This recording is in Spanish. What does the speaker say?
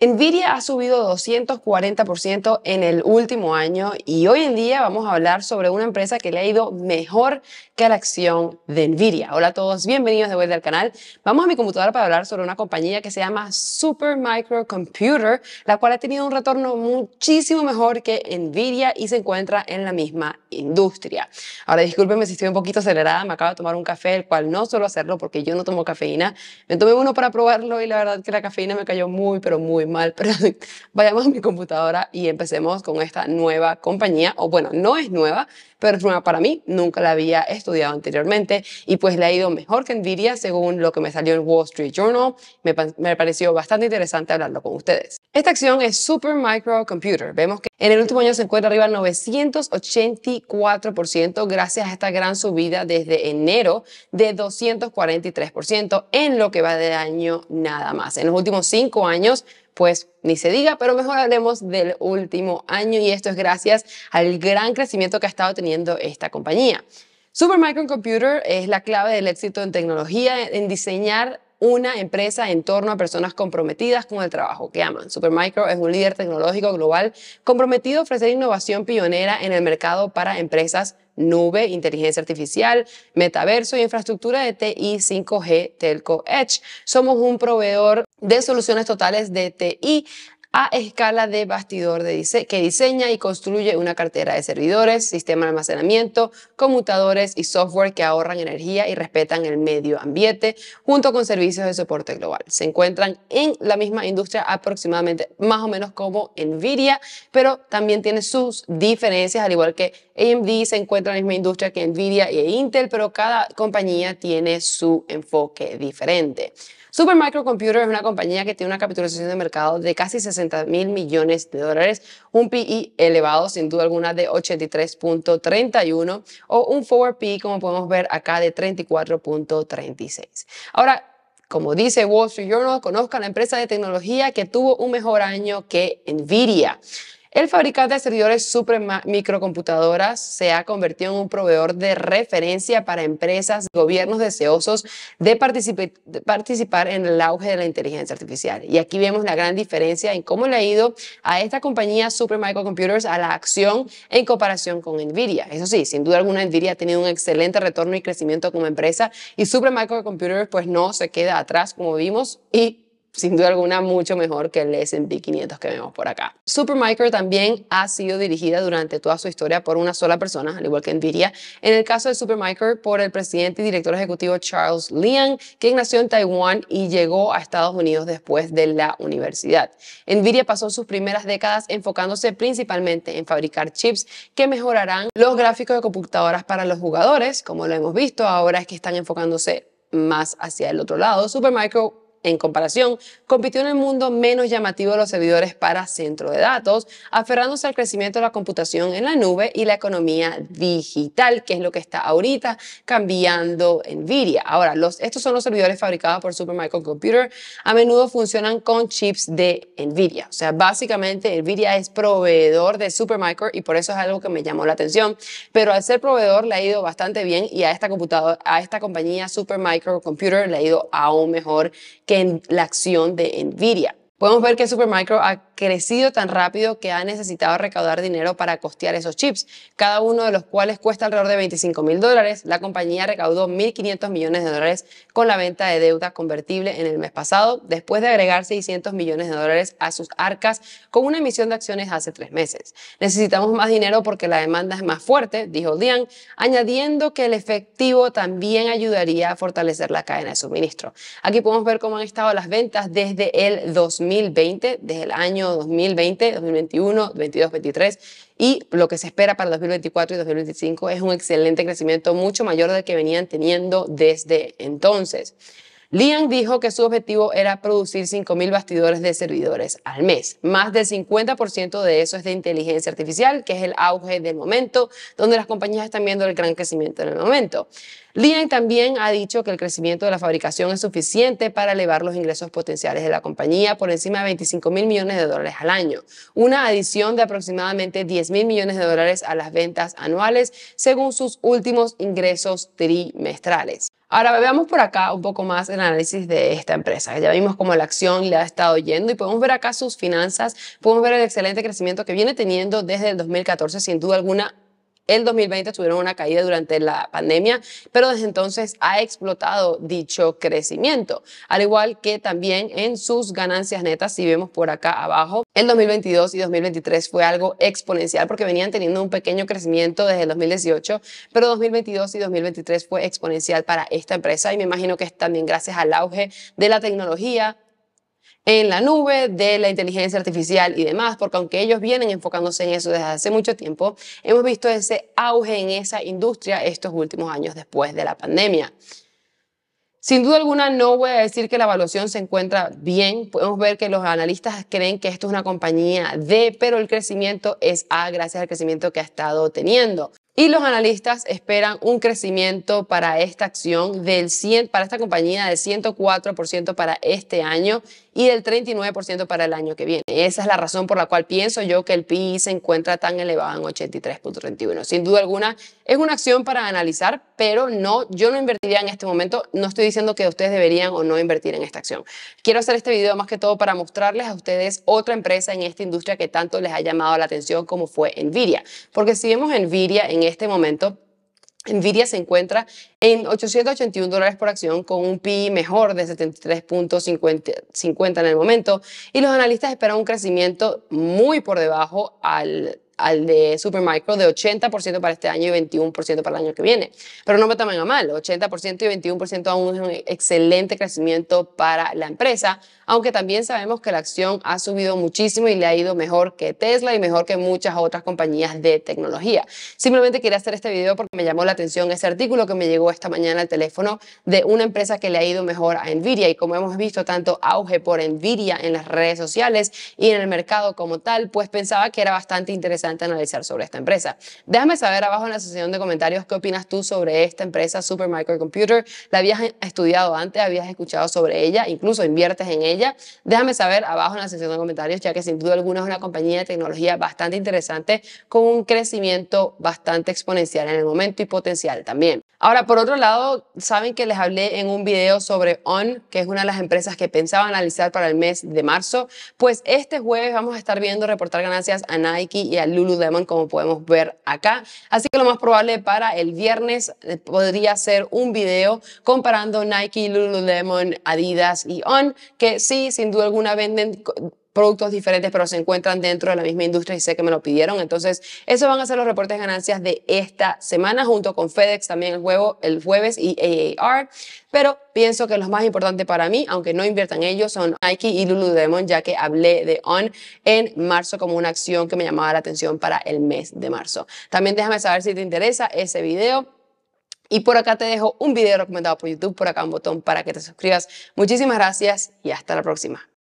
Nvidia ha subido 240% en el último año y hoy en día vamos a hablar sobre una empresa que le ha ido mejor que la acción de Nvidia. Hola a todos, bienvenidos de vuelta al canal. Vamos a mi computadora para hablar sobre una compañía que se llama Supermicro Computer, la cual ha tenido un retorno muchísimo mejor que Nvidia y se encuentra en la misma industria. Ahora discúlpenme si estoy un poquito acelerada, me acabo de tomar un café, el cual no suelo hacerlo porque yo no tomo cafeína. Me tomé uno para probarlo y la verdad que la cafeína me cayó muy, pero muy mal, pero vayamos a mi computadora y empecemos con esta nueva compañía, o bueno, no es nueva, pero es nueva para mí, nunca la había estudiado anteriormente y pues le ha ido mejor que Nvidia según lo que me salió en Wall Street Journal, me, pareció bastante interesante hablarlo con ustedes. Esta acción es Super Micro Computer, vemos que en el último año se encuentra arriba 984% gracias a esta gran subida desde enero de 243% en lo que va de año nada más. En los últimos cinco años, pues ni se diga, pero mejor hablemos del último año y esto es gracias al gran crecimiento que ha estado teniendo esta compañía. Supermicro Computer es la clave del éxito en tecnología, en diseñar una empresa en torno a personas comprometidas con el trabajo que aman. Supermicro es un líder tecnológico global comprometido a ofrecer innovación pionera en el mercado para empresas nube, inteligencia artificial, metaverso y e infraestructura de TI 5G Telco Edge. Somos un proveedor de soluciones totales de TI a escala de bastidor de que diseña y construye una cartera de servidores, sistema de almacenamiento, conmutadores y software que ahorran energía y respetan el medio ambiente, junto con servicios de soporte global. Se encuentran en la misma industria aproximadamente más o menos como Nvidia, pero también tiene sus diferencias, al igual que AMD se encuentra en la misma industria que Nvidia e Intel, pero cada compañía tiene su enfoque diferente. Supermicrocomputer es una compañía que tiene una capitalización de mercado de casi 60 mil millones de dólares, un PI e elevado sin duda alguna de 83.31 o un forward P e, como podemos ver acá de 34.36. Ahora, como dice Wall Street Journal, conozca la empresa de tecnología que tuvo un mejor año que Nvidia. El fabricante de servidores Supermicrocomputadoras se ha convertido en un proveedor de referencia para empresas, gobiernos deseosos de, participar en el auge de la inteligencia artificial. Y aquí vemos la gran diferencia en cómo le ha ido a esta compañía Supermicrocomputers a la acción en comparación con Nvidia. Eso sí, sin duda alguna Nvidia ha tenido un excelente retorno y crecimiento como empresa y Supermicrocomputers pues no se queda atrás como vimos y sin duda alguna mucho mejor que el S&P 500 que vemos por acá. Supermicro también ha sido dirigida durante toda su historia por una sola persona, al igual que Nvidia. En el caso de Supermicro, por el presidente y director ejecutivo Charles Liang, quien nació en Taiwán y llegó a Estados Unidos después de la universidad. Nvidia pasó sus primeras décadas enfocándose principalmente en fabricar chips que mejorarán los gráficos de computadoras para los jugadores, como lo hemos visto, ahora es que están enfocándose más hacia el otro lado. Supermicro en comparación, compitió en el mundo menos llamativo de los servidores para centro de datos, aferrándose al crecimiento de la computación en la nube y la economía digital, que es lo que está ahorita cambiando Nvidia. Ahora, los, estos son los servidores fabricados por Supermicro Computer. a menudo funcionan con chips de Nvidia. O sea, básicamente Nvidia es proveedor de Supermicro y por eso es algo que me llamó la atención, pero al ser proveedor le ha ido bastante bien y a esta computadora, a esta compañía Computer le ha ido aún mejor que en la acción de Nvidia. Podemos ver que Supermicro ha crecido tan rápido que ha necesitado recaudar dinero para costear esos chips, cada uno de los cuales cuesta alrededor de 25 mil dólares. La compañía recaudó 1.500 millones de dólares con la venta de deuda convertible en el mes pasado, después de agregar 600 millones de dólares a sus arcas con una emisión de acciones hace tres meses. Necesitamos más dinero porque la demanda es más fuerte, dijo Dian, añadiendo que el efectivo también ayudaría a fortalecer la cadena de suministro. Aquí podemos ver cómo han estado las ventas desde el 2020, desde el año 2020, 2021, 2022, 2023 y lo que se espera para 2024 y 2025 es un excelente crecimiento mucho mayor del que venían teniendo desde entonces. Liang dijo que su objetivo era producir 5.000 bastidores de servidores al mes. Más del 50% de eso es de inteligencia artificial, que es el auge del momento, donde las compañías están viendo el gran crecimiento en el momento. Liang también ha dicho que el crecimiento de la fabricación es suficiente para elevar los ingresos potenciales de la compañía por encima de 25.000 millones de dólares al año, una adición de aproximadamente 10.000 mil millones de dólares a las ventas anuales según sus últimos ingresos trimestrales. Ahora veamos por acá un poco más el análisis de esta empresa. Ya vimos cómo la acción le ha estado yendo y podemos ver acá sus finanzas, podemos ver el excelente crecimiento que viene teniendo desde el 2014, sin duda alguna el 2020 tuvieron una caída durante la pandemia, pero desde entonces ha explotado dicho crecimiento, al igual que también en sus ganancias netas, si vemos por acá abajo, el 2022 y 2023 fue algo exponencial porque venían teniendo un pequeño crecimiento desde el 2018, pero 2022 y 2023 fue exponencial para esta empresa y me imagino que es también gracias al auge de la tecnología, en la nube, de la inteligencia artificial y demás, porque aunque ellos vienen enfocándose en eso desde hace mucho tiempo, hemos visto ese auge en esa industria estos últimos años después de la pandemia. Sin duda alguna, no voy a decir que la evaluación se encuentra bien. Podemos ver que los analistas creen que esto es una compañía D, pero el crecimiento es A gracias al crecimiento que ha estado teniendo. Y los analistas esperan un crecimiento para esta acción del 100, para esta compañía del 104% para este año y del 39% para el año que viene. Esa es la razón por la cual pienso yo que el PI se encuentra tan elevado en 83.31. Sin duda alguna, es una acción para analizar, pero no, yo no invertiría en este momento. No estoy diciendo que ustedes deberían o no invertir en esta acción. Quiero hacer este video más que todo para mostrarles a ustedes otra empresa en esta industria que tanto les ha llamado la atención como fue Nvidia. Porque si vemos Nvidia en este momento, Nvidia se encuentra en 881 dólares por acción con un PI mejor de 73.50 en el momento y los analistas esperan un crecimiento muy por debajo al al de Supermicro de 80% para este año y 21% para el año que viene. Pero no me tomen a mal, 80% y 21% aún es un excelente crecimiento para la empresa, aunque también sabemos que la acción ha subido muchísimo y le ha ido mejor que Tesla y mejor que muchas otras compañías de tecnología. Simplemente quería hacer este video porque me llamó la atención ese artículo que me llegó esta mañana al teléfono de una empresa que le ha ido mejor a Nvidia y como hemos visto tanto auge por Nvidia en las redes sociales y en el mercado como tal, pues pensaba que era bastante interesante analizar sobre esta empresa. Déjame saber abajo en la sección de comentarios qué opinas tú sobre esta empresa Super Computer. ¿La habías estudiado antes? ¿Habías escuchado sobre ella? ¿Incluso inviertes en ella? Déjame saber abajo en la sección de comentarios, ya que sin duda alguna es una compañía de tecnología bastante interesante con un crecimiento bastante exponencial en el momento y potencial también. Ahora, por otro lado, saben que les hablé en un video sobre On, que es una de las empresas que pensaba analizar para el mes de marzo. Pues este jueves vamos a estar viendo reportar ganancias a Nike y a Lululemon, como podemos ver acá. Así que lo más probable para el viernes eh, podría ser un video comparando Nike, Lululemon, Adidas y On, que sí, sin duda alguna venden productos diferentes, pero se encuentran dentro de la misma industria y sé que me lo pidieron. Entonces, esos van a ser los reportes de ganancias de esta semana, junto con FedEx también el, jueves y AAR. Pero pienso que los más importantes para mí, aunque no inviertan ellos, son Nike y Lululemon, ya que hablé de On en marzo como una acción que me llamaba la atención para el mes de marzo. También déjame saber si te interesa ese video. Y por acá te dejo un video recomendado por YouTube, por acá un botón para que te suscribas. Muchísimas gracias y hasta la próxima.